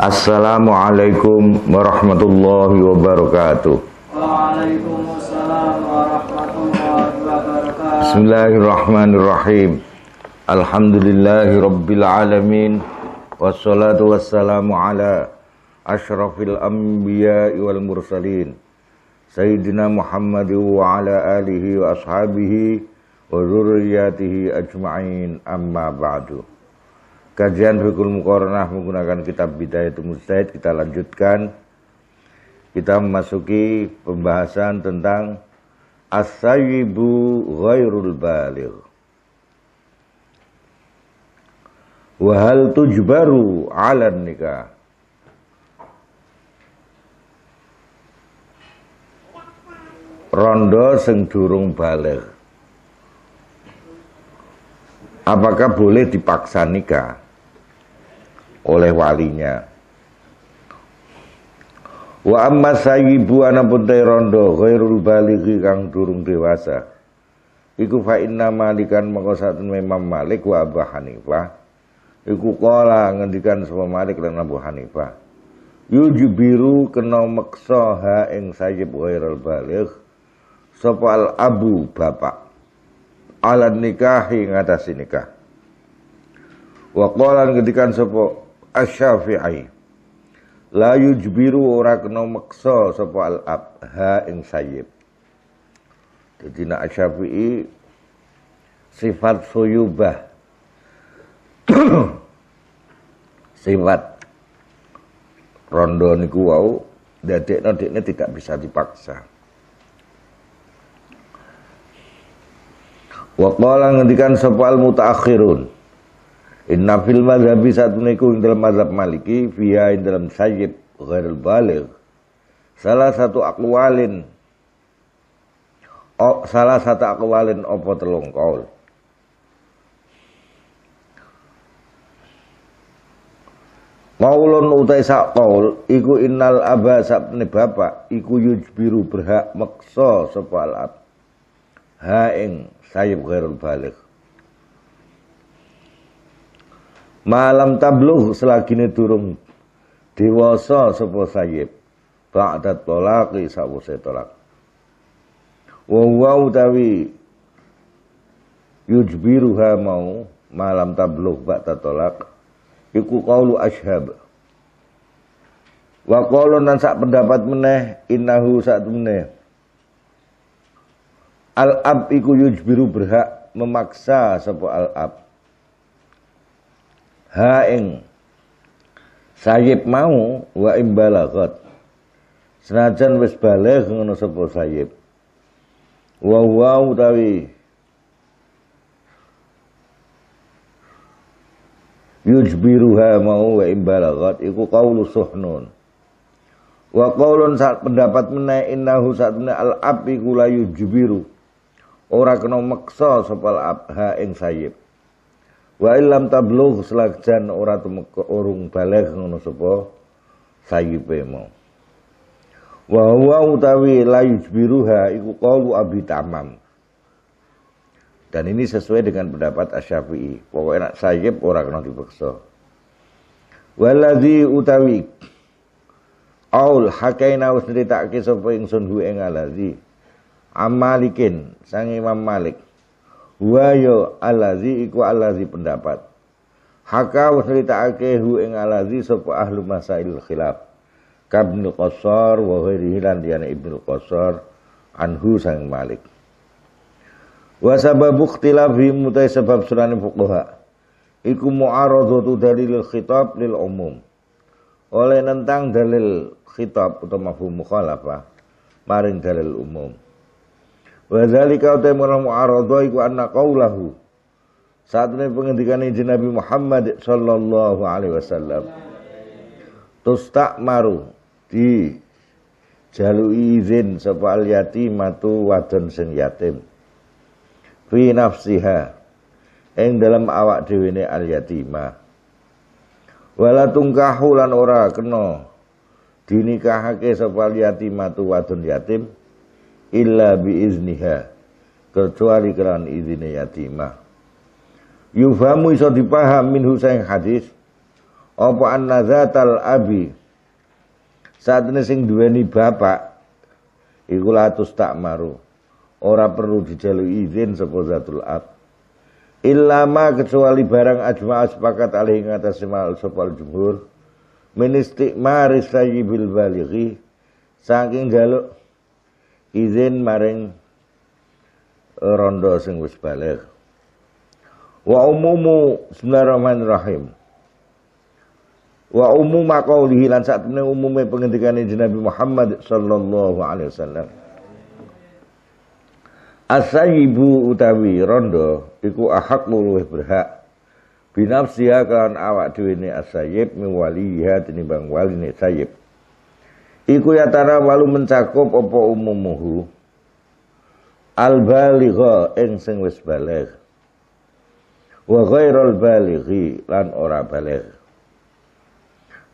Assalamualaikum warahmatullahi wabarakatuh. Waalaikumsalam warahmatullahi wabarakatuh. Bismillahirrahmanirrahim. Alhamdulillahi rabbil alamin. Wassalatu wassalamu ala Ashrafil anbiya wal mursalin. Sayyidina Muhammad wa ala alihi wa ashabihi wa zurriyatihi ajma'in amma ba'du. Kajian Fikul Mukoronah menggunakan kitab itu Mustahid kita lanjutkan. Kita memasuki pembahasan tentang Asayibu ghairul Balil Wahal tujbaru ala nikah. Rondo sing durung balik. Apakah boleh dipaksa nikah? oleh walinya. Wa amma sayyibu ana putai rondo khairul balighi kang durung dewasa. Iku fa inna malikan maka satun memang Malik wa Abu Hanifah. Iku kala ngendikan sapa Malik lan Abu Hanifah. yujibiru kena meksa ha ing sayyib khairul baligh sapa al abu bapak. Ala nikahi ngatasi nikah. Wa qalan ngendikan sapa asy-Syafi'i. La yujbiru ora kena meksa sapa al-ab ha ing sayyib. Jadi nak Syafi'i sifat suyubah. sifat rondo niku wau dadekno dekne tidak bisa dipaksa. Wa qala ngendikan sapa al mutaakhirun. Inna fil mazhabi satu niku ing dalam mazhab maliki Via ing dalam sayyid ghairul balik Salah satu akwalin oh, Salah satu akwalin opo telung kaul Maulun utai sak kaul Iku innal abah sabni bapak Iku yujbiru berhak meksa sopal ab Haing sayyid ghairul balik Malam tabluh ini turun dewasa sapa sayyib. Ba'dat tolaki sawuse tolak. wawaw tawi utawi yujbiruha mau malam tabluh ba'dat tolak iku kaulu ashab. Wa qaulun nan sak pendapat meneh innahu sak meneh. Al-ab iku yujbiru berhak memaksa sapa al-ab Haeng sayib mau wa imbalagat senajan wis baligh ngono sapa sayib wa wa utawi yujbiruha mau wa imbalagat iku kaulu suhnun wa kaulun saat pendapat menaik innahu saat al ab iku la yujbiru ora kena meksa sapa al ab ha ing Wa ilam tabluh selakjan ora tumeka urung balek ngono sapa sayipe mau. Wa huwa utawi la yujbiruha iku qawlu Abi Tamam. Dan ini sesuai dengan pendapat Asy-Syafi'i. Pokoknya nek sayip ora kena dipaksa. Waladhi utawi Aul hakaina wis nritake sapa ingsun hu ing aladhi. Amalikin sang Imam Malik. Wa yo alazi iku alazi pendapat. Haka wa ceritaake hu ing alazi sapa ahlu masail khilaf. Kabnu Qasar wa ghairihi lan diyane Ibnu Qasar anhu sang Malik. Wa sababu ikhtilafi mutai sebab surani fuqaha. Iku mu'aradhatu dalil khitab lil umum. Oleh nentang dalil khitab utawa mafhum mukhalafah maring dalil umum. Wa zalika utaimun mu'aradha iku anna qaulahu. Saat ini pengendikan Nabi Muhammad sallallahu alaihi wasallam. Terus tak maru di jalui izin sapa yatim atau wadon sing yatim. Fi nafsiha Yang dalam awak diwini al yatimah Wala tungkahu lan ora kena dinikahake sapa yatim atau wadon yatim illa biizniha kecuali kelan izine yatimah yufamu iso dipaham minhu saing hadis apa anna zatal abi saat ini sing duweni bapak iku latus tak maru ora perlu dijalu izin sapa zatul ab ilama kecuali barang ajma'a sepakat alih ing atas sepal jumhur min istiqmari sayyibil balighi saking jaluk izin maring e, rondo sing wis balik wa umumu bismillahirrahmanirrahim wa umuma qaulihi lan sak temene umume pengendikane Nabi Muhammad sallallahu alaihi wasallam Asaibu utawi rondo iku ahak luwih berhak binafsiha kan awak dhewe ne asayib miwaliha tinimbang waline sayib Iku yatara walu mencakup opo umumuhu al baligha ing sing wis baligh wa ghairul balighi lan ora baligh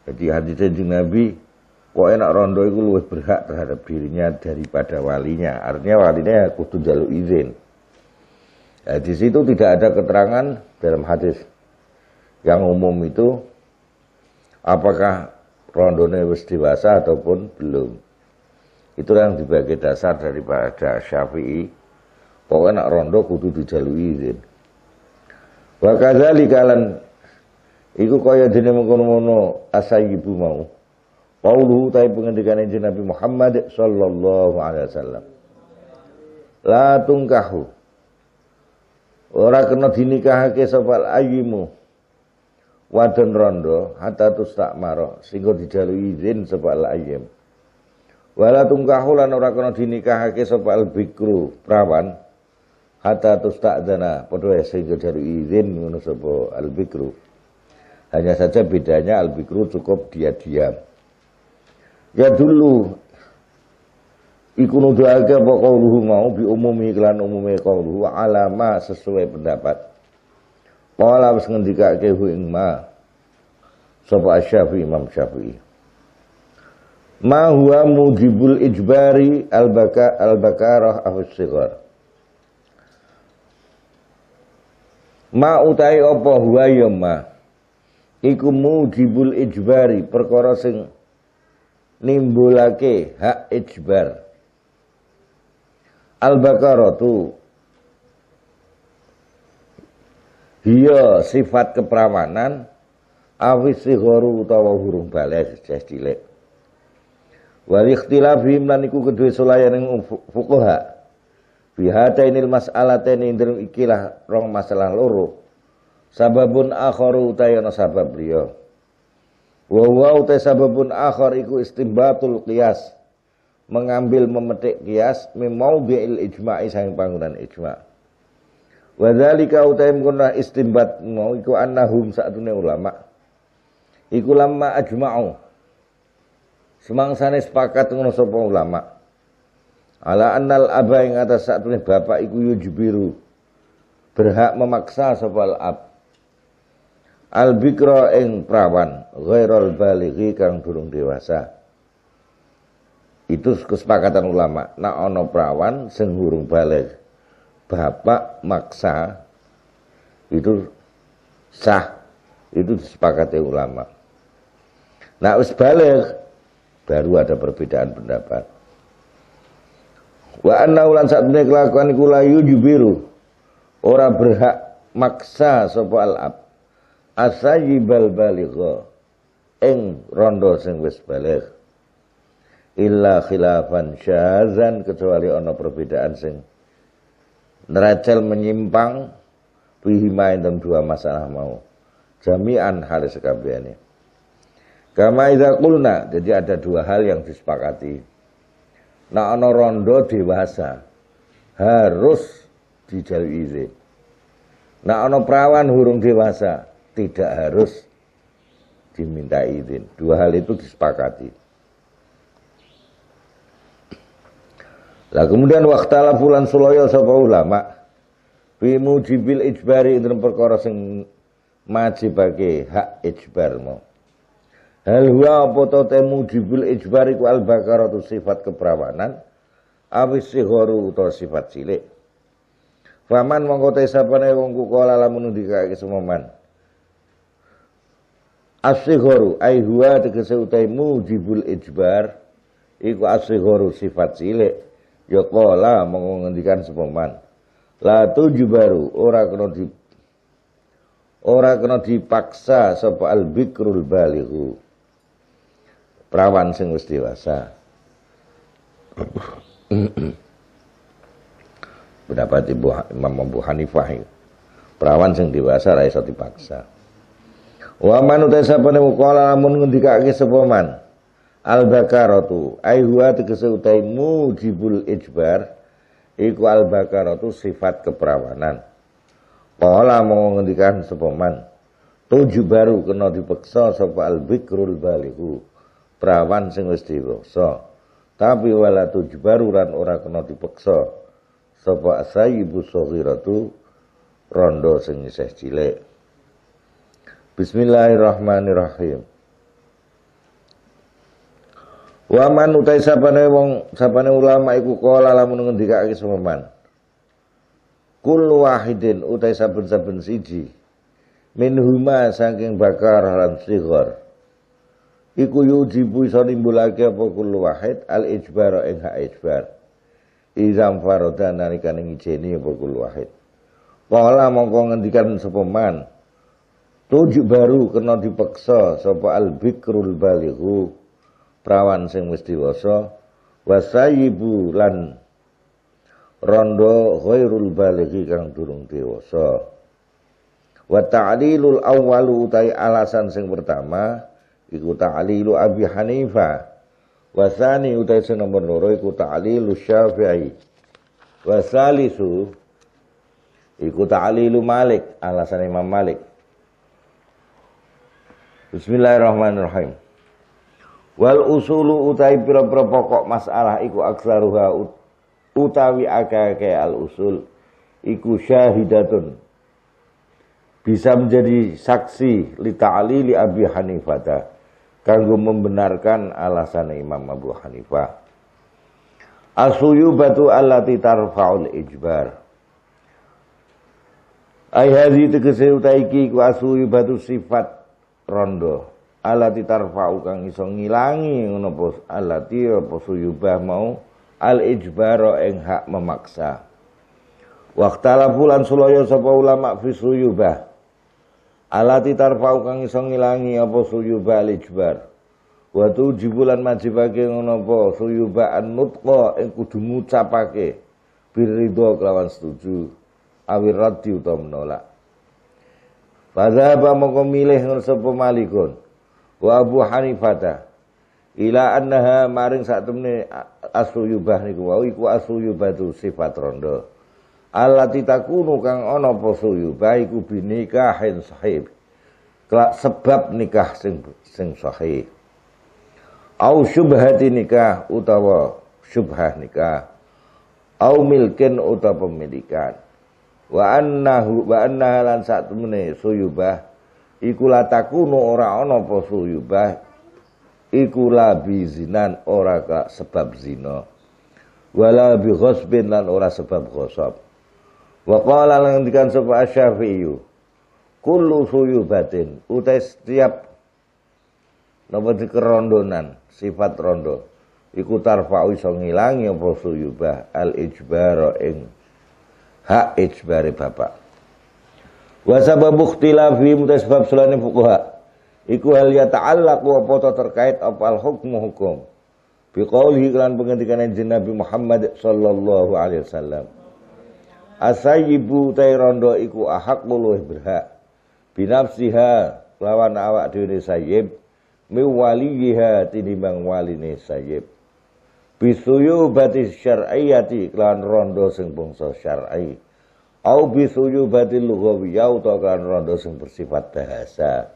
jadi hadis di Nabi kok enak rondo itu luwih berhak terhadap dirinya daripada walinya artinya walinya kudu jaluk izin Di situ tidak ada keterangan dalam hadis yang umum itu apakah rondone wis dewasa ataupun belum. Itulah yang dibagi dasar daripada Syafi'i. Pokoknya nak rondo kudu dijalui izin. Gitu. Wa kadzalika lan iku kaya dene mengkono-ngono ibu mau. Qauluhu pengendikan pengendikane Nabi Muhammad sallallahu alaihi wasallam. La tungkahu. Ora kena dinikahake sapa ayimu wadon rondo hatta tustak maro singgo dijalu izin sebab ayem wala tungkahu lan ora kena dinikahake sapa al bikru prawan hatta tustadzana padha sing jalu izin ngono sapa al bikru hanya saja bedanya al bikru cukup dia diam ya dulu iku nuduhake apa qauluhu mau bi umumi iklan umume alama sesuai pendapat Kala wis ngendikake hu ing ma. Sapa Syafi'i Imam Syafi'i. Ma huwa mujibul ijbari al-baka al-bakarah afis sigar. Ma utai apa huwa ya ma. Iku mujibul ijbari perkara sing nimbulake hak ijbar. Al-Baqarah tu Iya sifat keperawanan awis sihoru utawa hurung balai cah cilik. Wal ikhtilafihim lan iku sulayan yang um fukuha bihada hatainil masalah teni dalem ikilah rong masalah loro. Sababun akhoru utayana sabab liya. Wa utai sababun akhor iku istimbatul qiyas. Mengambil memetik qiyas memau bi'il ijma'i sayang panggungan ijma'. Wa dzalika utaim kuna istimbat mau iku annahum satune ulama. Iku lama ajma'u. Semangsane sepakat ngono sapa ulama. Ala annal aba ing atas satune bapak iku yujbiru. Berhak memaksa sapa al ab. Al bikra ing prawan ghairul balighi kang durung dewasa. Itu kesepakatan ulama. Nak ono prawan sing urung baligh bapak maksa itu sah itu disepakati ulama nah us balik baru ada perbedaan pendapat wa anna ulan saat kelakuan ikulayu layu jubiru ora berhak maksa sopa al ab asajibal ing rondo sing wis balik illa khilafan syazan kecuali ono perbedaan sing neracel menyimpang Bihima dan dua masalah mau Jami'an hari sekabiannya Kama idha kulna Jadi ada dua hal yang disepakati Nah ono rondo dewasa Harus dijauhi izin Nah ono perawan hurung dewasa Tidak harus diminta izin Dua hal itu disepakati Nah kemudian waktala fulan suloyo sapa ulama fi mujibil ijbari dalam perkara sing majibake hak ijbar mau. Hal huwa apa ta te mujibil ijbari ku al bakaratu sifat keperawanan awis sihoru uta sifat cilik. Faman mongko te sapane wong ku kala lamun ndikake semoman. As-sighoru ai huwa tegese utai mujibul ijbar iku as sifat cilik Ya qala sepeman. ngendikan sapa La baru ora kena di ora kena dipaksa sapa al bikrul balighu. Perawan sing wis dewasa. Pendapat Ibu Imam Abu Hanifah Perawan sing dewasa ra iso dipaksa. Wa man utasapane kala lamun ngendikake sapa man. Al-Bakaratu ay huwa tegese utai mujibul ijbar iku al-Bakaratu sifat keperawanan. Qala mau ngendikan sepeman tujuh baru kena dipeksa sapa al-bikrul balihu perawan sing wis dewasa. Tapi wala tujuh baru ran ora kena dipeksa sapa sayyibu saghiratu rondo sing isih cilik. Bismillahirrahmanirrahim. Wa man utai sapane wong sapane ulama iku kala lamun ngendikake sumeman. Kul wahidin utai saben-saben siji minhuma saking bakar lan sigar. Iku yujibu iso nimbulake apa kul wahid al ijbar ing hak ijbar. Izam faroda nalikan ngijeni apa kul wahid. Kala mongko ngendikan sumeman. Tujuk baru kena dipaksa sapa al bikrul balighu prawan sing wis diwasa wasayibu lan rondo ghairul balighi kang durung dewasa wa ta'lilul awwalu utai alasan sing pertama iku ta'lilu Abi Hanifah wa tsani utai sing nomor loro iku ta'lilu Syafi'i wa salisu iku ta'lilu Malik alasan Imam Malik Bismillahirrahmanirrahim Wal usulu utawi pira-pira pokok masalah iku aksaruha utawi akeh al usul iku syahidatun. Bisa menjadi saksi li li Abi Hanifah kanggo membenarkan alasan Imam Abu Hanifah. Asuyubatu allati tarfa'ul ijbar. Ai hadhi tegese utai iki iku asuyubatu sifat rondo alati tarfa'u kang iso ngilangi ngono pos alati apa suyubah mau al ijbaro ing hak memaksa Waktala fulan suloyo sapa ulama fi suyubah alati tarfa'u kang iso ngilangi apa suyubah al ijbar wa tujibulan majibake ngono apa suyubah an nutqa ing kudu ngucapake birridho kelawan setuju awir raddi utawa menolak apa mongko milih ngono sapa malikun wa Abu Hanifata ila annaha maring sak temne aslu yubah niku wau iku aslu yubah tu sifat rondo allati takunu kang ana apa suyubah iku binikahin sahib kelak sebab nikah sing sing sahih au syubhati nikah utawa syubhah nikah au milkin utawa pemilikan wa annahu wa annahalan lan sak temne suyubah iku la ora ana apa suyubah iku bizinan ora ka sebab zina wala bi ghasbin lan ora sebab ghasab wa qala lan ngendikan sapa asy kullu suyubatin utai setiap napa dikerondonan sifat rondo iku tarfa'u iso ngilangi apa suyubah al ijbaro ing hak ijbare bapak Wa sababu ikhtilafi mutasabab sulani fuqaha. Iku hal ya ta'allaq wa poto terkait apal al-hukmu hukum. Biqaulihi pengendikan pengendikane Nabi Muhammad sallallahu alaihi wasallam. Asayibu tairondo iku ahak luwih berhak. Binafsiha lawan awak dhewe sayib mi waliha tinimbang waline sayib Bisuyu batis syar'iyati kelan rondo sing bangsa syar'i au bi suyubatil lughawiyah utawa kan rondo sing bersifat bahasa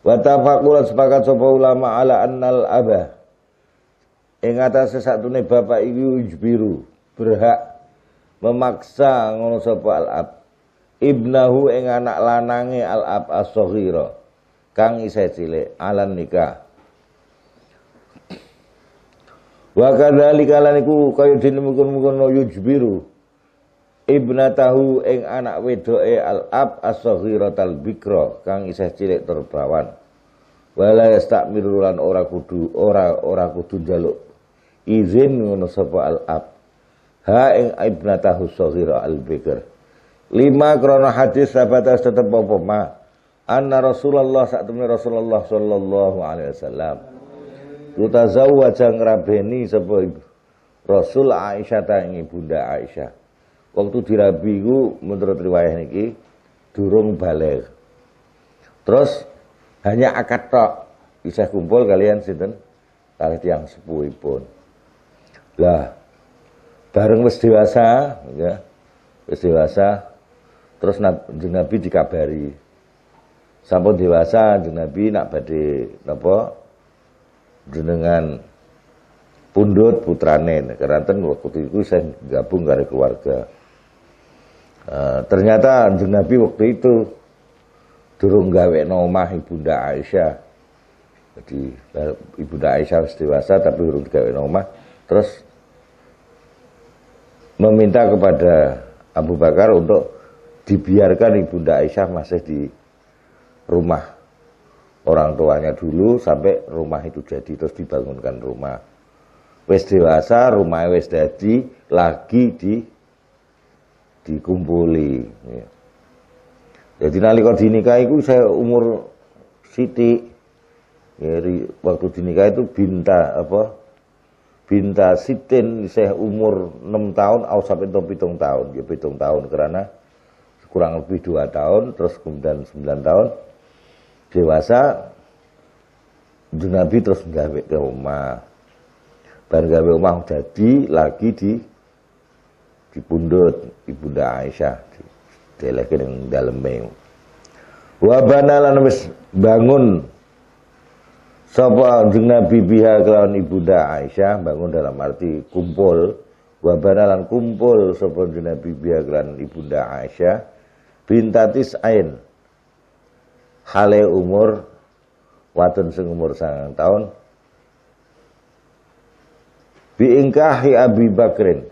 wa tafakulan sepakat sapa ulama ala annal abah ing atase satune bapak iki ujbiru berhak memaksa ngono sapa al ab ibnahu ing anak lanange al ab as kang isih cilik alan nikah wa kadzalika lan iku kaya dene mukun mungkon yujbiru ibnatahu ing anak wedoe al ab as-saghiratal kang isah cilik terbawan wala tak mirulan ora kudu ora ora kudu jaluk izin ngono sapa al ab ha ing ibnatahu sohiro al bikr lima krono hadis sabatas tetep apa ma anna rasulullah saat sak rasulullah sallallahu alaihi wasallam tutazawwaja rabeni sapa rasul Aisyah ta bunda ibunda Aisyah waktu dirabi ku menurut riwayat niki durung balik. Terus hanya akad tok bisa kumpul kalian sinten kalih sepupu pun. Lah bareng wis dewasa ya. Wis dewasa terus Nabi dikabari. Sampun dewasa Nabi nak badhe napa jenengan pundut putrane Keranten waktu itu saya gabung dari keluarga. Eh, ternyata Anjing Nabi waktu itu turun gawe nomah Ibunda Aisyah. Jadi eh, Ibunda Aisyah harus dewasa tapi durung gawe nomah. Terus meminta kepada Abu Bakar untuk dibiarkan Ibunda Aisyah masih di rumah orang tuanya dulu sampai rumah itu jadi terus dibangunkan rumah. Wes dewasa, rumah wes jadi lagi di dikumpuli ya. jadi nalika dinikah itu saya umur siti ya, waktu dinikah itu binta apa binta sitin saya umur 6 tahun au sampai pitung tahun ya pitung tahun karena kurang lebih dua tahun terus kemudian 9 tahun dewasa Nabi terus gawe ke rumah baru gawe rumah jadi lagi di dipundut ibunda Aisyah dileke ning daleme wa banalan wis bangun sapa anjing Nabi biha kelawan ibunda Aisyah bangun dalam arti kumpul wa banalan kumpul sapa anjing Nabi biha kelawan ibunda Aisyah bintatis ain hale umur watun sing umur sangang tahun biingkahi Abi Bakrin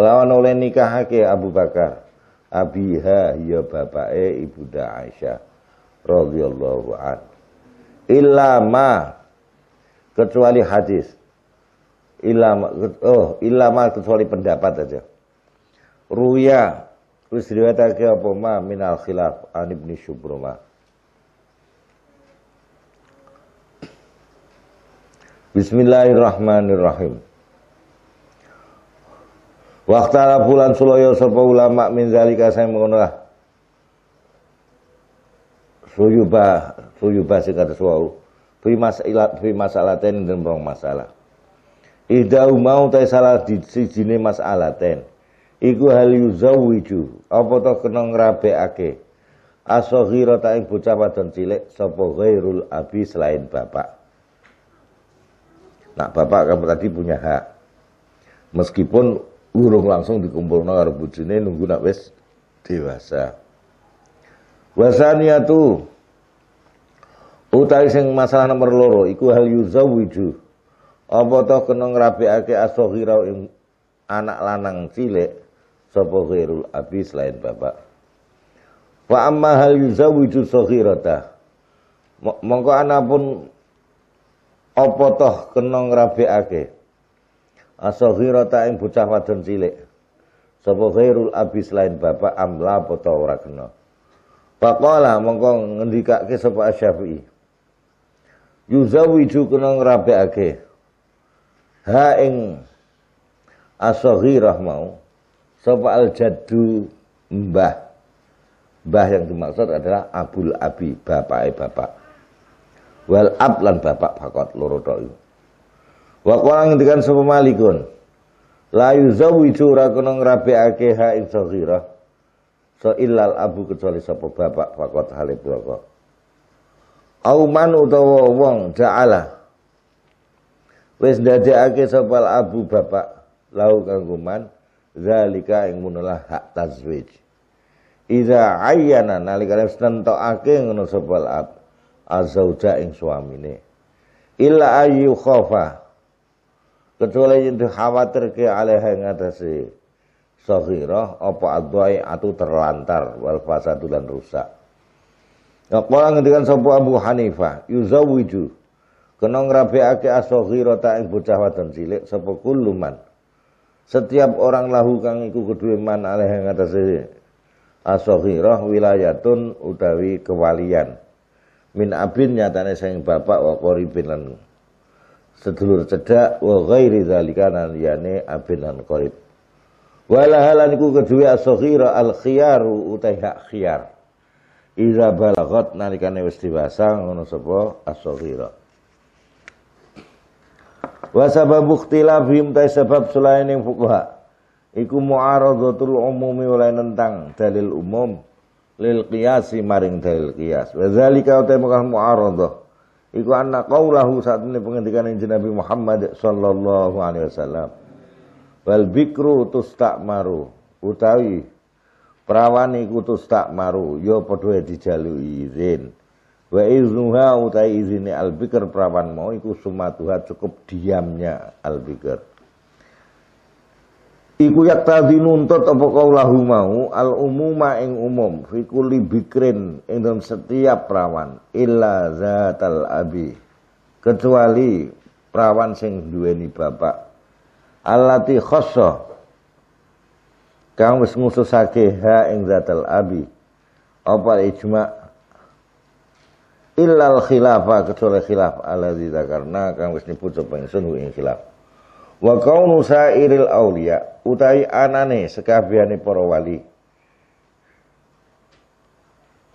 Kelawan oleh nikahake Abu Bakar. Abiha ya bapake Ibu da Aisyah radhiyallahu an. Ilama kecuali hadis. Ilama oh ilama kecuali pendapat aja. Ruya Terus diriwayatake apa ma al khilaf an ibni syubrumah Bismillahirrahmanirrahim. Waktara bulan suloyo sapa ulama min zalika saya mengenalah Suyuba, suyuba sing kata wau. Fi masalah fi ten dan rong masalah. Idau mau ta salah di masalah ten. Iku hal yuzawiju, apa to kena ngrabekake. Asoghira tak ing bocah wadon cilik sapa ghairul abi selain bapak. Nah, bapak kamu tadi punya hak. Meskipun urung langsung dikumpulno karo bojone nunggu nak wis dewasa. Wasaniyatu utawi sing masalah nomor loro iku hal yuzawiju. Apa toh kena ngrabekake asoghira ing anak lanang cilik sapa ghairul abi selain bapak. Wa amma hal yuzawiju saghirata. Mongko anapun apa toh kena ngrabekake Asaghirata ing bocah wadon cilik. Sapa ghairul abis lain bapak amla apa ta ora kena. Faqala mongko ngendikake sapa Asy-Syafi'i. Yuzawiju kena ngrabekake. Ha ing asaghirah mau sapa al-jaddu mbah. Mbah yang dimaksud adalah abul abi, bapake bapak. Wal ablan bapak fakot loro tok Wakwala ngendikan sapa malikun. La yuzawiju ra kena ngrabiake ha ing So illal abu kecuali sapa bapak fakot halib roko. Au man utawa wong ja'ala. Wis ndadekake sapa abu bapak lau kanggo man zalika ing munalah hak tazwij. Iza ayana ayyana nalika ake ngono sapa ab azauja ing suamine. Illa ayu khofa kecuali yang dikhawatir ke alaiha yang ngatasi sahirah apa adwai atu terlantar wal fasadu dan rusak Orang nah, ngendikan sopu Abu Hanifah yuzawiju kena ngrabiake as-saghira ta ing bocah wadon cilik sapa setiap orang lahu kang iku kedue man alih ing wilayatun utawi kewalian min abin nyatane sayang bapak wa qoribin lan sedulur cedak wa ghairi zalika lan liyane abinan lan qarib wala halan iku kedua as al-khiyaru utai hak khiyar idza balaghat nalikane wis dewasa ngono sapa as-saghira wa sabab ikhtilafihim ta sebab sulaine fuqaha iku mu'aradatul umumi oleh tentang dalil umum lil qiyasi maring dalil qiyas wa zalika utai mu'aradah iku anna lah saat ini pengendikan Nabi Muhammad sallallahu alaihi wasallam wal bikru tustakmaru utawi perawan iku tustakmaru ya padha dijaluki izin wa iznuha utai izini al bikr perawan mau iku sumatuha cukup diamnya al bikr Iku tadi nuntut apa kaulahu mau al umuma ing umum fikuli bikrin ing dalam setiap perawan illa zatal abi kecuali perawan sing duweni bapak alati khosso kang wis ngususake ha ing zatal abi apa ijma illal khilafa kecuali khilaf allazi karena kang wis nyebut sapa ingsun ing khilaf wa kaunu sairil aulia utai anane sekabiani para wali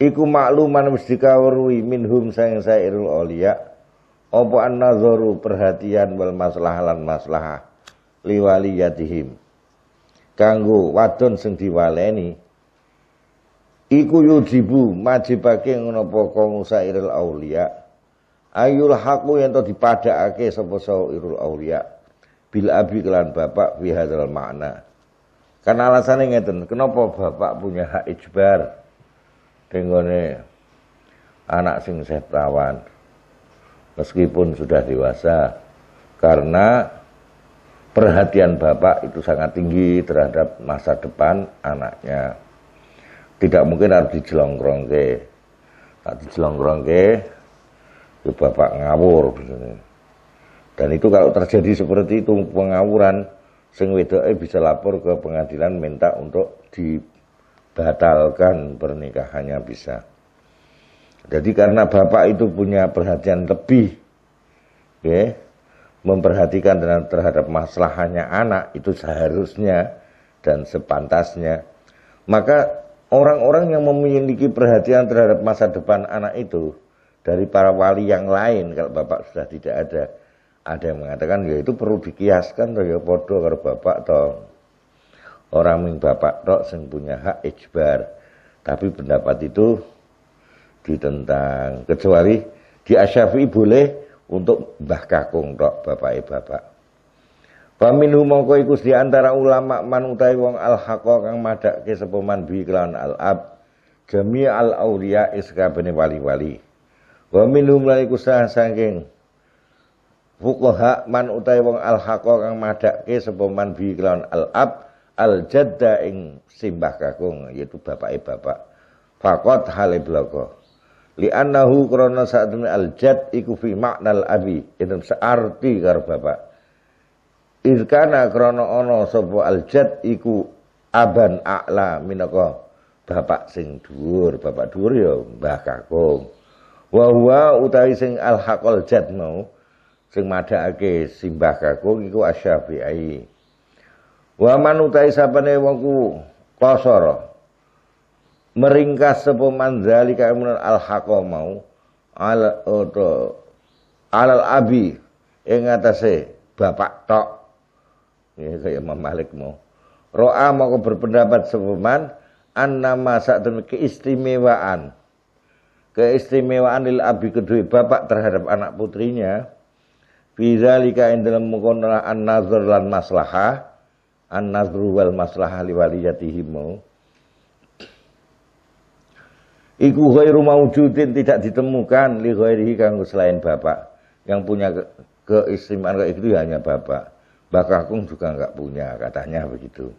iku makluman mesti dikawruhi minhum sang sairul aulia apa an-nazaru perhatian wal maslahah lan maslahah yatihim kanggo wadon sing diwaleni iku yujibu majibake ngono apa kaunu sairil aulia ayul haqu yen to dipadhakake sepo irul aulia bil abi kelan bapak fi hadzal makna. Karena alasannya ngeten, kenapa bapak punya hak ijbar tenggone anak sing perawan meskipun sudah dewasa karena perhatian bapak itu sangat tinggi terhadap masa depan anaknya tidak mungkin harus dijelongkrong ke tak dijelongkrong ke ya bapak ngawur begini. Dan itu kalau terjadi seperti itu pengawuran sing wedoke bisa lapor ke pengadilan minta untuk dibatalkan pernikahannya bisa. Jadi karena bapak itu punya perhatian lebih ya, memperhatikan dengan terhadap masalahnya anak itu seharusnya dan sepantasnya. Maka orang-orang yang memiliki perhatian terhadap masa depan anak itu dari para wali yang lain kalau bapak sudah tidak ada ada yang mengatakan ya itu perlu dikiaskan toh ya podo karo bapak toh orang ming bapak toh sing punya hak ijbar tapi pendapat itu ditentang kecuali di asyafi boleh untuk mbah kakung toh bapak e bapak Paminhu mongko iku di antara ulama man utawi wong al-haqa kang madhake sapa man bi kelawan al-ab jami al-auliya iskabene wali-wali. Wa minhum sangking sah saking fukoha man utai wong al haqa kang madhakke sapa man bi kelawan al ab al jadda ing simbah kakung yaitu bapake bapak fakot hale bloko li annahu krana sa'dun al jadd iku fi maknal abi itu searti karo bapak irkana krana ono sapa al jadd iku aban a'la minaka bapak sing dhuwur bapak dhuwur ya mbah kakung wa huwa utawi sing al haqal mau sing madhakake simbah kakung iku asy-Syafi'i. Wa man utai sapane wong ku qasara meringkas sapa manzalika imun al-haqa mau al oto alal abi ing atase bapak tok ya kaya Imam Malik mau roa mau berpendapat sepeman anna masa keistimewaan keistimewaan lil abi kedua bapak terhadap anak putrinya Fidalika ing dalam mengkono an-nazr lan maslahah an-nazru wal maslahah liwaliyatihim Iku khairu maujudin tidak ditemukan li khairihi kanggo selain bapak. Yang punya ke keistimewaan kayak itu ya hanya bapak. Bakakung juga enggak punya katanya begitu.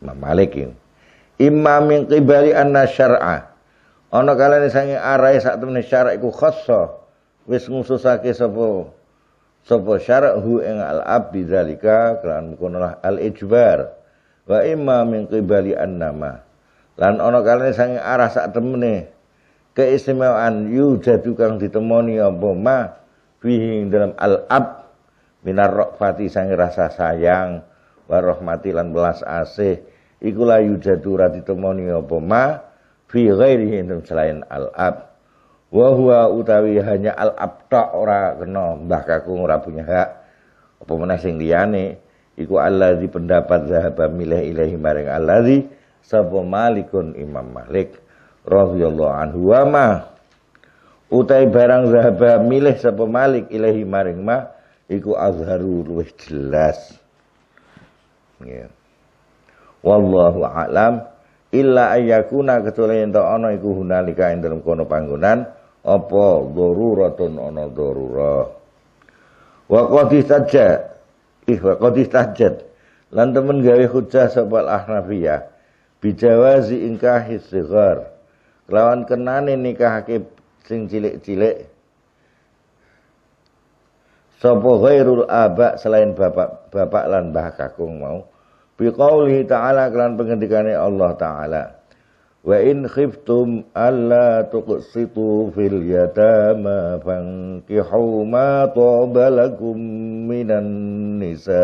Imam Malik ya. Imam min qibali anna syar'a. Ana kalane sange arai sak temene syara iku khassa wis ngususake sapa sapa hu ing al-ab zalika kelan kono al-ijbar wa imma min qibali nama lan ana kalane sang arah sak temene keistimewaan yujadu kang ditemoni apa ma fihi dalam al-ab minar rafati sange rasa sayang wa rahmati lan belas asih iku la yujadu ra ditemoni apa ma fi ghairihi selain al-ab wa huwa utawi hanya al abta ora kena mbah kakung ora punya hak apa meneh sing liyane iku allazi pendapat zahaba milih ilahi maring allazi sapa malikun imam malik radhiyallahu anhu wa ma utai barang zahaba milih sapa malik ilahi maring ma iku azharu luwih jelas ya yeah. wallahu a'lam illa ayyakuna ketule ento ana iku hunalika ing dalem kono panggonan apa daruratun ana darurah wa qad istajja ih wa qad istajjat lan temen gawe hujjah sapa ahnafiyah bijawazi ingkahi sigar lawan kenane nikahake sing cilik-cilik sapa ghairul aba selain bapak bapak lan mbah kakung mau biqaulihi ta'ala kelan pengendikane Allah taala wa in khiftum alla tuqsitu fil yatama fankihu ma tabalakum minan nisa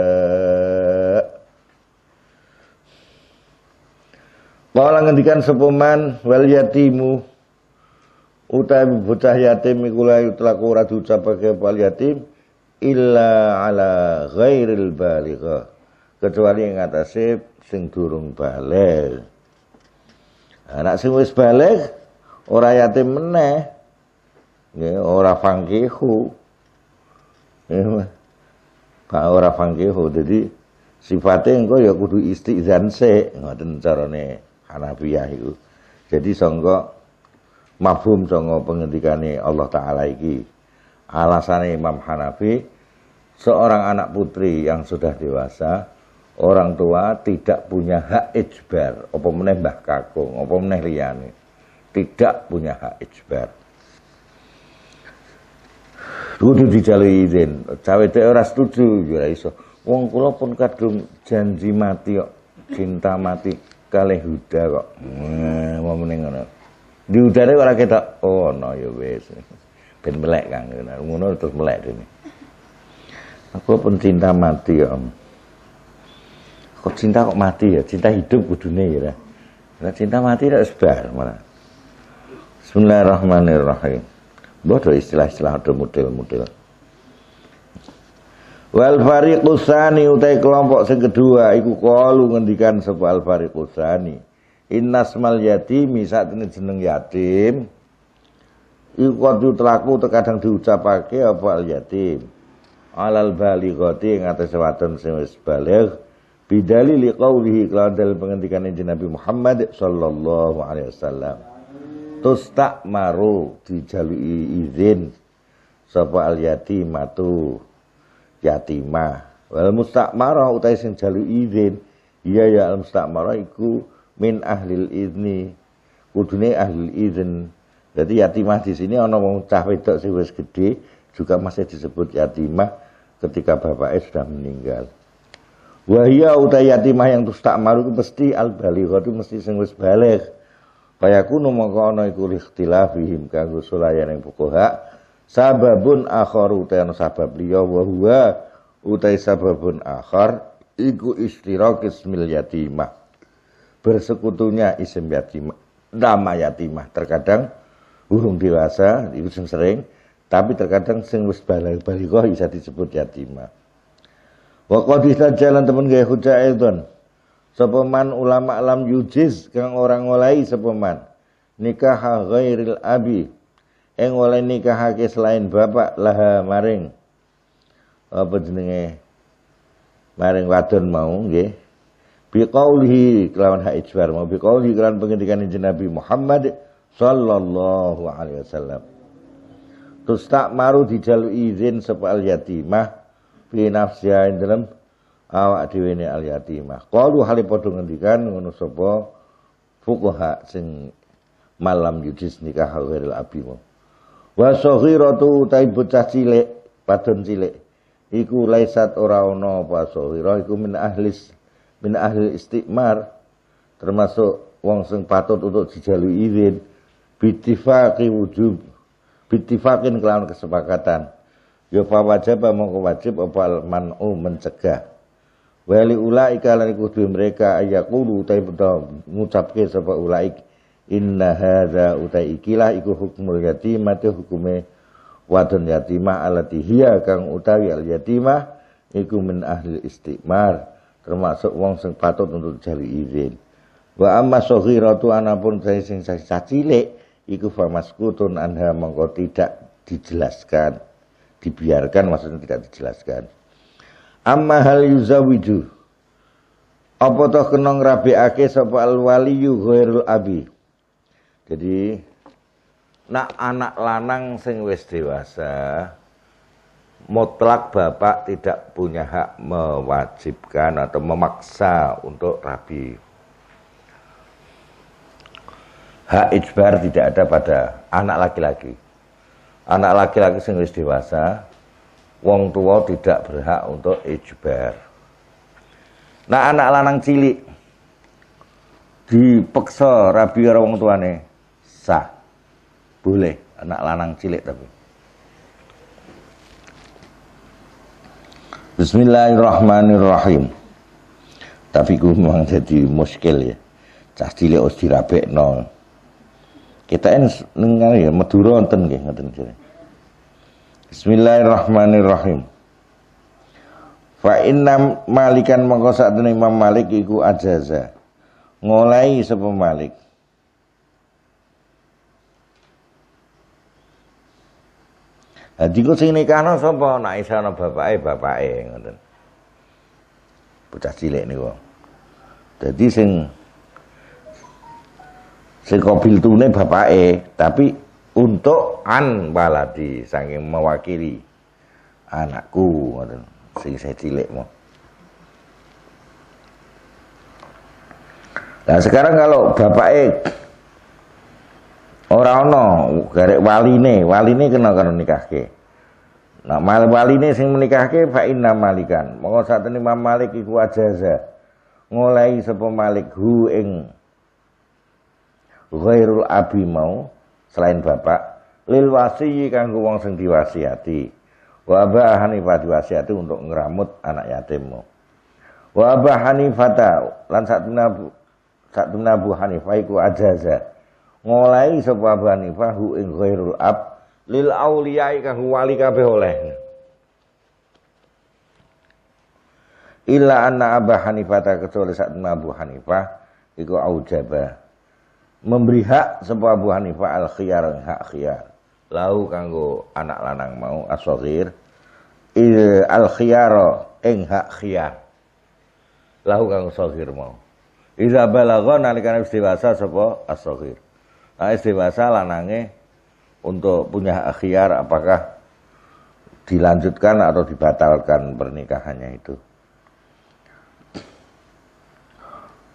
Kala ngendikan sepeman wal yatimu utawi bocah yatim iku la yutlaku ora diucapake wal yatim illa ala ghairil balighah kecuali yang atase sing durung balik, Anak nah, sing wis baligh ora yatim meneh. Nggih, ora fangkihu. Pak nah, ora fangkihu. Jadi sifatnya engko ya kudu istizan sik, ngoten carane Hanafiyah iku. Jadi songko mafhum sangka pengendikane Allah taala iki. Alasannya Imam Hanafi seorang anak putri yang sudah dewasa orang tua tidak punya hak ijbar apa meneh mbah kakung apa meneh liyane tidak punya hak ijbar kudu dijalui izin cawe ora setuju ya iso wong kulo pun kadung janji mati kok cinta mati kalih huda kok mau meneh ngono di udara ora oh no ya wis ben melek kang ngono terus melek dene aku pun cinta mati om kok cinta kok mati ya cinta hidup kudune ya nah, cinta mati tidak sebar mana Bismillahirrahmanirrahim bodoh istilah-istilah ada model-model Wal fariqusani utai kelompok sing kedua iku kolu ngendikan sebuah al fariqusani mal yatimi saat ini jeneng yatim iku kudu telaku terkadang diucapake apa al yatim alal balikoti ngatasi atase wadon sing wis bidalili qawlihi kelawan dalil Injil Nabi Muhammad sallallahu alaihi wasallam tus tak maru dijalui izin sapa al yatimatu Yatimah wal mustakmarah utai sing jalu izin iya ya al mustakmarah iku min ahlil izni kudune ahlil izin jadi yatimah di sini ono mau cah wedok sing wis gedhe juga masih disebut yatimah ketika bapaknya sudah meninggal Wahia utai yatimah yang malu itu mesti al balighatu mesti sing wis baligh. Kaya kuno mongko ana iku ikhtilafihim kanggo sulayan yang fuqaha sababun akhar utai ana sabab liya wa huwa utai sababun akhar iku istirahat ismil yatimah. Bersekutunya isim yatimah, nama yatimah terkadang burung dewasa itu sering tapi terkadang sing wis baligh balighah bisa disebut yatimah. Wa qadisa jalan temen gaya hujah aidon. Sepeman ulama alam yujiz kang orang ngolai sepeman. Nikah ghairil abi. Eng oleh nikahake selain bapak laha maring. Apa jenenge? Maring wadon mau nggih. Biqaulihi kelawan hak ijbar mau biqaulihi kelawan pengendikan Nabi Muhammad sallallahu alaihi wasallam. Terus tak maru dijalu izin sepal yatimah fi nafsiha ya ing dalem awak dhewe ne al yatimah qalu hale padha ngendikan ngono sapa fuqaha sing malam yudis nikah ghairil abimo wa saghiratu ta bocah cilik padon cilik iku laisat ora ana apa saghira iku min ahlis min ahli istimar termasuk wong sing patut untuk dijalui izin bitifaqi wujub bitifakin kelawan kesepakatan ya fa wajib mongko wajib apa manu mencegah wali ulaika lan iku mereka ayaqulu ta ngucapke sapa ulaik inna hadza utai ikilah iku hukmul yatimah te hukume wadon yatimah alati hiya kang utawi al yatimah iku min ahli istimar termasuk wong sing patut untuk jari izin wa amma saghiratu anapun saya sing cilik iku famaskutun anha mongko tidak dijelaskan dibiarkan maksudnya tidak dijelaskan. Amma hal yuzawiju. Apa toh rabi ake sapa al waliyu ghairul abi. Jadi nak anak lanang sing wis dewasa mutlak bapak tidak punya hak mewajibkan atau memaksa untuk rabi. Hak ijbar tidak ada pada anak laki-laki anak laki-laki sing wis dewasa wong tua tidak berhak untuk ijbar nah anak lanang cilik dipeksa rabi karo wong tuane sah boleh anak lanang cilik tapi Bismillahirrahmanirrahim tapi gue memang jadi muskil ya cah cilik harus dirabek nol kita en dengar ya Madura wonten nggih ngoten Bismillahirrahmanirrahim. Fa inna malikan mongko sakdene Imam Malik iku ajaza. Ngolai sapa Malik. Dadi kok sing nikahno sapa? sana isa ana bapake, bapake ngoten. Bocah cilik niku. Dadi sing sing bapak eh tapi untuk an baladi saking mewakili anakku ngoten sing saya cilik mau Nah sekarang kalau bapak e orang no garek wali ne kena kena nikah ke. Nah mal wali ne sing menikah ke pak ina malikan. mau saat ini Malik iku ajaza ngolai sepo Malik hu ing ghairul abi mau selain bapak lil wasiyi kanggo wong sing diwasiati wa ba Hanifah diwasiati untuk ngeramut anak yatimmu wa fatau Hanifata lan sak temen sak Hanifah iku ajaza ngolai sapa Abu Hanifah hu ing ghairul ab lil auliyai kang wali kabeh oleh Illa anna Abu Hanifata kecuali sak temen bu Hanifah iku aujaba memberi hak sebuah Abu Hanifah al khiyar hak khiyar lau kanggo anak lanang mau asogir al khiyar ing hak khiyar lau kanggo sogir mau Iza balagha nalikane istiwasa sebo asogir nah istiwasa lanange untuk punya hak khiyar apakah dilanjutkan atau dibatalkan pernikahannya itu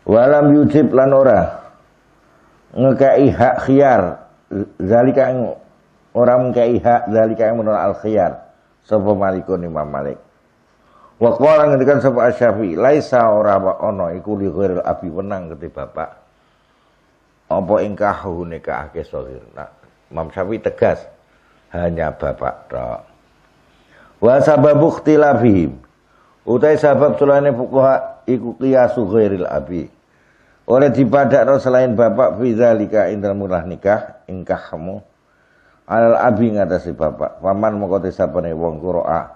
Walam yujib lanora ngekai hak khiyar zalika yang orang ngekai hak zalika yang menolak al khiyar sapa malikun Imam Malik wa qala ngendikan sapa Asyafi laisa ora ono iku li abi wenang keti bapak apa ingkah nikah ake sohir nah, Imam syafi' tegas hanya bapak tok wa sababu ikhtilafihim utai sabab tulane fuqaha iku qiyasu ghairil abi oleh roh selain bapak fidzalika indal murah nikah ingkahmu alal abi ngatasi bapak paman moko te sabane wong kuroa,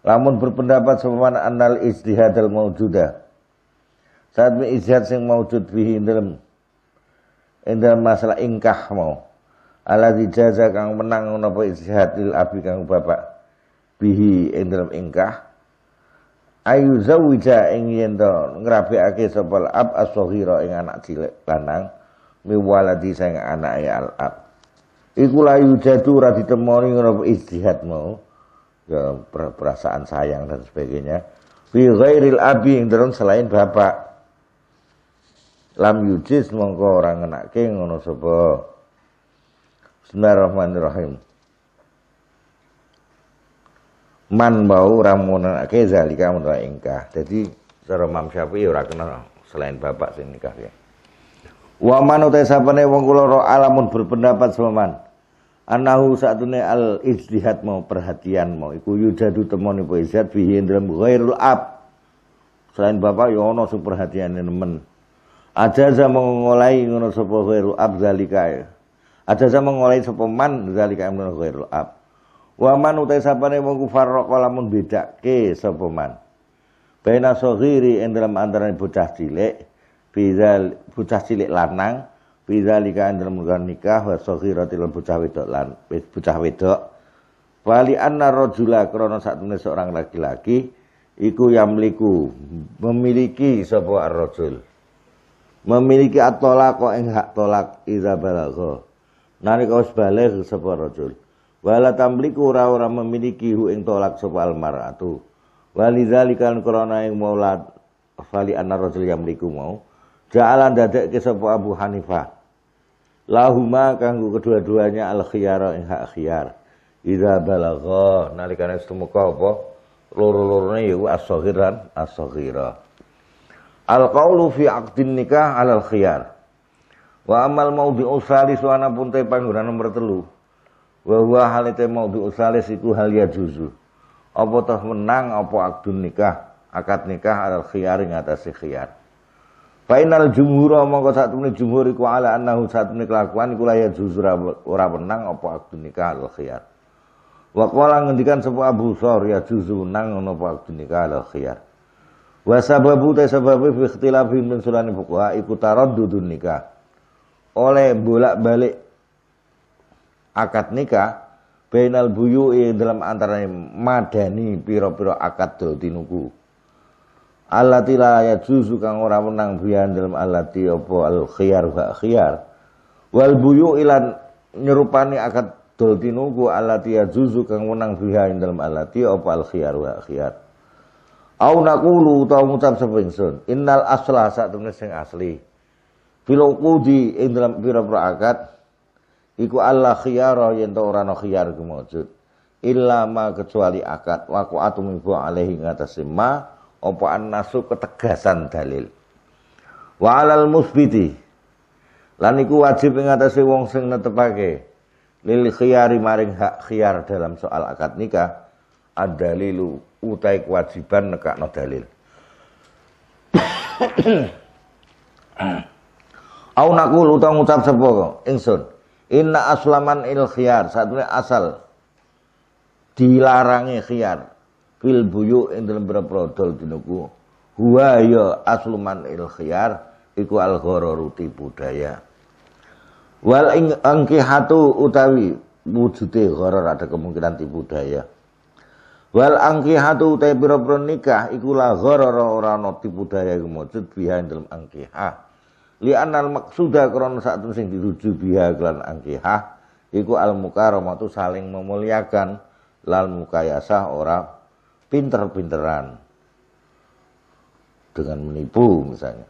lamun berpendapat sepaman annal istihadal maujuda saat mi istihad sing maujud bihi indal indal masalah ingkah mau ala dijaza kang menang napa istihad lil abi kang bapak bihi indal ingkah ayu zawija ing yen to ngrabekake sapa ab as-saghira ing anak cilik lanang waladi sing anake al-ab iku layu jadu ora ditemoni ngono ijtihad mau ya, perasaan sayang dan sebagainya fi ghairil abi ing dalam selain bapak lam yujis mongko orang ngenake ngono sapa Bismillahirrahmanirrahim man bau ramunake zalika menra ingkah. Jadi cara Imam Syafi'i ora kena selain bapak sing nikah ya. Wa man utai sapane wong kula ro alamun berpendapat soman. Anahu satune al ijtihad mau perhatian mau iku yudadu temoni po ijtihad fihi indram ghairul ab. Selain bapak ya ono sing perhatiane nemen. Ajaza mengolai ngono sapa ghairul ab zalika. Ya. Ajaza mengolai sapa man zalika amrun ghairul ab. Wa man utai sapane wong kufar lamun bedake sapa man. Baina saghiri ing dalam antaraning bocah cilik, bizal bocah cilik lanang, bizalika ing dalam nikah wa saghiratil bocah wedok lan bocah wedok. Wali anna rajula saat saktemene seorang laki-laki iku yamliku memiliki sapa ar Memiliki at-talaq enggak tolak talak iza balagha. Nalika wis baligh sapa wala tamliku ora ora memiliki hu ing tolak sapa almaratu walizalikan krana ing maulad fali anna rajul yamliku mau ja'alan ke sapa Abu Hanifah lahuma kanggo kedua-duanya al khiyara ing hak khiyar idza balagha nalikane semuka apa loro-lorone ya as-saghiran as-saghiran as-saghira al qaulu fi aqdin nikah alal khiyar wa amal maudhi'u salis wa ana te panggonan nomor telu wa huwa halite mau salis iku hal ya juzu apa tas menang apa akdun nikah akad nikah adalah khiyar ing atas khiyar Final jumhur monggo sak temene jumhur iku ala annahu sak temene kelakuan iku ya juzu ora menang apa akdun nikah al khiyar Wa qala ngendikan sapa Abu Sor ya juzu menang, ono apa akdun nikah al khiyar Wa sababu ta sababu fi ikhtilafi min sulani fuqaha iku taraddudun nikah oleh bolak-balik akad nikah bainal buyu'i dalam antara madani piro-piro akad dol tinuku allati la yajuzu kang ora menang biyan dalam alatio apa al khiyar wa khiyar wal buyu ilan nyerupani akad dol tinuku allati yajuzu kang menang biyan dalam alatio apa al khiyar wa khiyar au naqulu utawa ngucap sepingsun innal asla sak sing asli fil uqudi ing dalam pira-pira akad iku Allah khiyara yen to ora ana khiyar iku illa ma kecuali akad wa qatu minggu alaihi ngatasi ma apa annasu ketegasan dalil wa alal musbiti lan iku wajib ing wong sing netepake lil khiyari maring hak khiyar dalam soal akad nikah ad-dalilu utai kewajiban nekak no dalil Au nakul utang ucap sapa ingsun Inna aslaman il khiyar. Satunya asal. Dilarangi khiyar. Fil buyu ing dalam berbrodol dinuku. Huwa ya asluman il khiyar. Iku al ghororuti budaya. Wal angkihatu utawi wujude ghoror ada kemungkinan tipu daya. Wal angkihatu utawi pira nikah iku la ghoror ora ana tipu daya iku wujud biha dalam angkihah li anal maksuda krana sak sing dituju biha lan angkihah iku al saling memuliakan lal mukayasah ora pinter-pinteran dengan menipu misalnya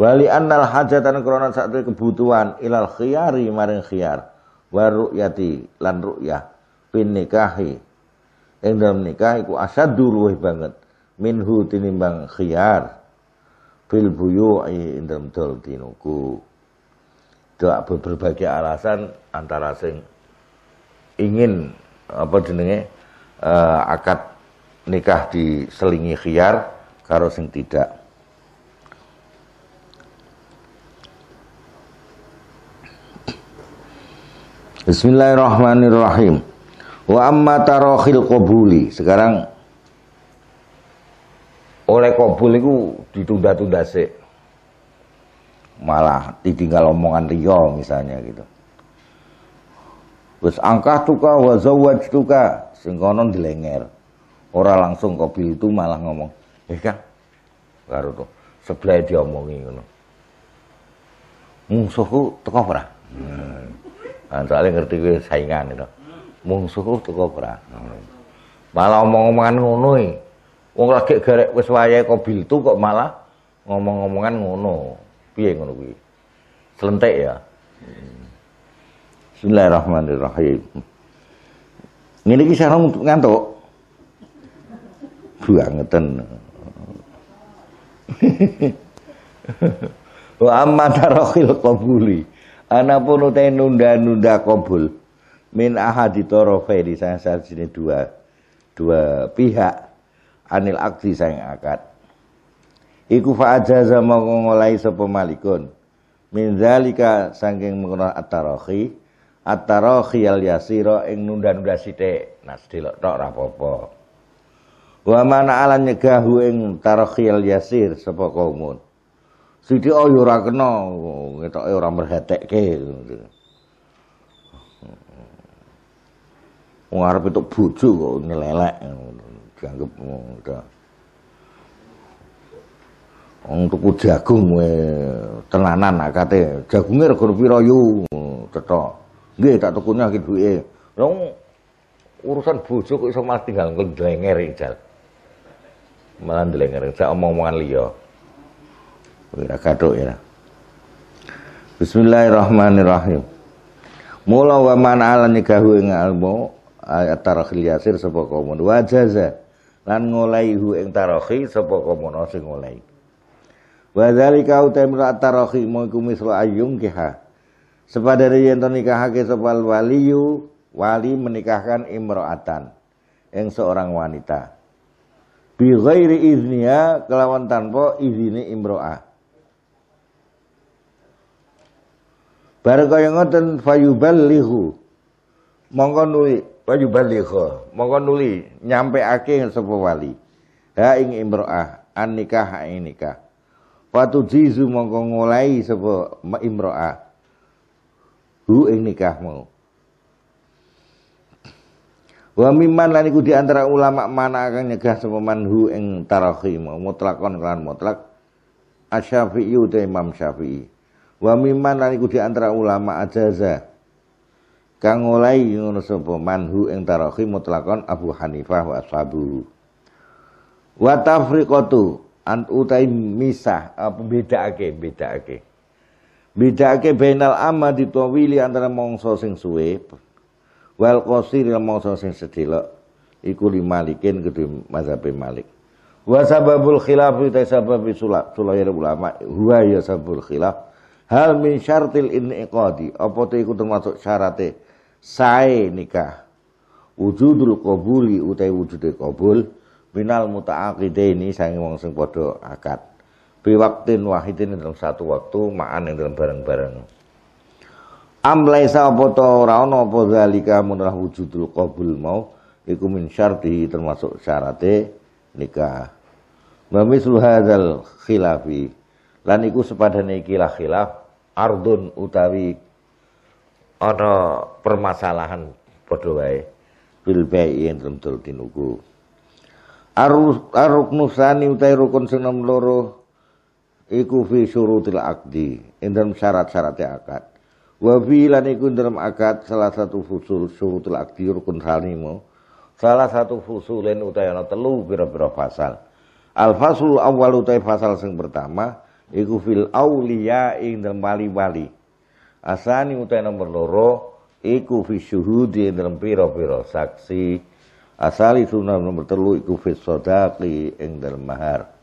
wali anal hajatan krana sak kebutuhan ilal khiyari maring khiyar waru yati lan ru'yah fin nikahi yang dalam nikah iku asad banget minhu tinimbang khiyar fil buyu'i indam dol tinuku dak berbagai alasan antara sing ingin apa jenenge uh, akad nikah diselingi khiyar karo sing tidak Bismillahirrahmanirrahim. Wa amma tarokhil qabuli. Sekarang oleh kobul itu ditunda-tunda sih malah ditinggal omongan rio misalnya gitu terus angkah tuka wazawaj tuka singkonon dilengger. orang langsung kobil itu malah ngomong eh kan karo tuh sebelah diomongi gitu. musuhku tukah ora hmm. nah, soalnya ngerti gue saingan itu musuhku teko ora hmm. malah omong-omongan ngono e. Wong lagi garek wis wayahe kobil tu kok malah ngomong-ngomongan ngono. Piye ngono kuwi? Selentek ya. Bismillahirrahmanirrahim. Ini iki untuk ngantuk. Buangeten. Wa amma tarakhil qabuli. Ana pun ute nunda-nunda kabul. Min ahadi tarafaini salah dua dua pihak anil akdi sayang akad iku fa mau ngolai ngolahi malikun min zalika saking mengenal at-tarahi at-tarahi al yasira ing nunda-nunda sithik nah delok tok ora apa wa mana alan nyegahu ing tarahi al yasir sapa kaumun Sidi oh ya ora kena ngetoke ora merhetekke Wong arep itu bojo kok nyelelek ngono dianggep udah oh, Wong tuku jagung kowe tenanan akate. Jagunge rego pira yo? Cetok. Nggih tak tukune iki duwe. Wong urusan bojo kok iso malah tinggal ndlenger jal. Malah ndlenger sak omong-omongan liya. Ora kathuk ya. Bismillahirrahmanirrahim. Mula wa man ala nikahu ing almu ayatar khil yasir sapa wa lan ngolaihu ing tarohi sapa kamono sing ngolai wa zalika utamra tarohi mongku misra ayung kiha sepadare yen nikahake sapa waliyu wali menikahkan imro'atan yang seorang wanita bi ghairi izniha kelawan tanpa izini imroa Barang kaya ngoten fayuballighu mongko nuwi wa yuballigha mongko nuli nyampeake sapa wali ha ing imroah an nikah ha ing nikah Fatu jizu mongko ngulai sapa imroah hu ing nikahmu Wa mimman lan iku antara ulama mana akan nyegah sapa manhu ing tarakhi mutlakon lan mutlak Asy-Syafi'i Imam Syafi'i. Wa mimman lan iku antara ulama ajaza kang mulai ngono sapa manhu ing tarahi mutlakon Abu Hanifah wa ashabu wa tafriqatu an utai misah apa eh, bedake bedake bedake bainal amma ditawili antara mongso sing suwe wal qasir mongso sing sedelok iku limalikin kudu mazhabe Malik wa sababul khilaf itu sabab sulah sulah ulama huwa ya sabul khilaf hal min syartil inqadi apa iku termasuk syaratnya sae nikah wujudul kobuli utai wujude kobul minal ini sange wong sing padha akad biwaktin wahidin dalam satu waktu ma'an yang dalam bareng-bareng am laisa apa ta ora ana apa zalika munrah wujudul qabul mau iku min syarti termasuk syarate nikah wa mislu hadzal khilafi lan iku sepadane kilah khilaf ardun utawi ana permasalahan padha wae fil bai'i ing dalam tinuku aruk nusani utai rukun sing loro iku fi syurutil akdi ing dalam syarat-syaratnya akad wa fi lan iku dalam akad salah satu fusul syurutil akdi rukun salimo salah satu fusulen utai ana telu pira-pira fasal al fasul awal utai fasal sing pertama iku fil auliya ing dalam wali-wali Asani utai nomor loro iku fi syuhudi dalam piro-piro saksi. Asali sunnah nomor telu iku fi sodaki ing dalam mahar.